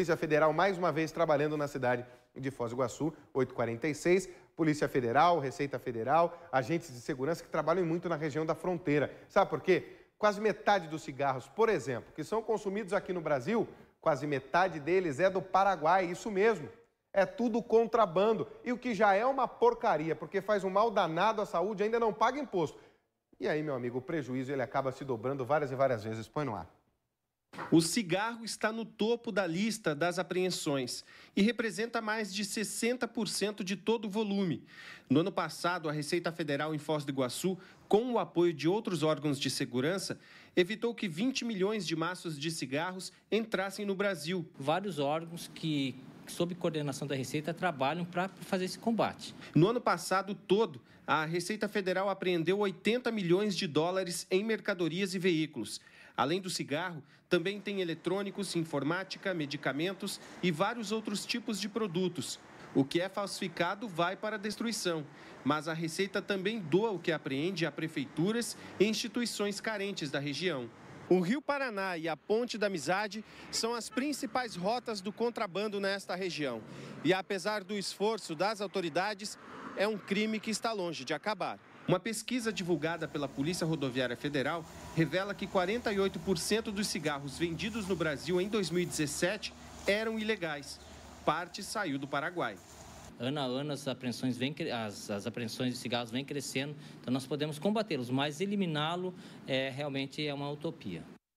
Polícia Federal mais uma vez trabalhando na cidade de Foz do Iguaçu, 846. Polícia Federal, Receita Federal, agentes de segurança que trabalham muito na região da fronteira. Sabe por quê? Quase metade dos cigarros, por exemplo, que são consumidos aqui no Brasil, quase metade deles é do Paraguai, isso mesmo. É tudo contrabando. E o que já é uma porcaria, porque faz um mal danado à saúde, ainda não paga imposto. E aí, meu amigo, o prejuízo ele acaba se dobrando várias e várias vezes. Põe no ar. O cigarro está no topo da lista das apreensões e representa mais de 60% de todo o volume. No ano passado, a Receita Federal em Foz do Iguaçu, com o apoio de outros órgãos de segurança, evitou que 20 milhões de maços de cigarros entrassem no Brasil. Vários órgãos que sob coordenação da Receita, trabalham para fazer esse combate. No ano passado todo, a Receita Federal apreendeu 80 milhões de dólares em mercadorias e veículos. Além do cigarro, também tem eletrônicos, informática, medicamentos e vários outros tipos de produtos. O que é falsificado vai para a destruição, mas a Receita também doa o que apreende a prefeituras e instituições carentes da região. O Rio Paraná e a Ponte da Amizade são as principais rotas do contrabando nesta região. E apesar do esforço das autoridades, é um crime que está longe de acabar. Uma pesquisa divulgada pela Polícia Rodoviária Federal revela que 48% dos cigarros vendidos no Brasil em 2017 eram ilegais. Parte saiu do Paraguai. Ano a ano, as apreensões, vem, as, as apreensões de cigarros vêm crescendo, então nós podemos combatê-los, mas eliminá-lo é, realmente é uma utopia.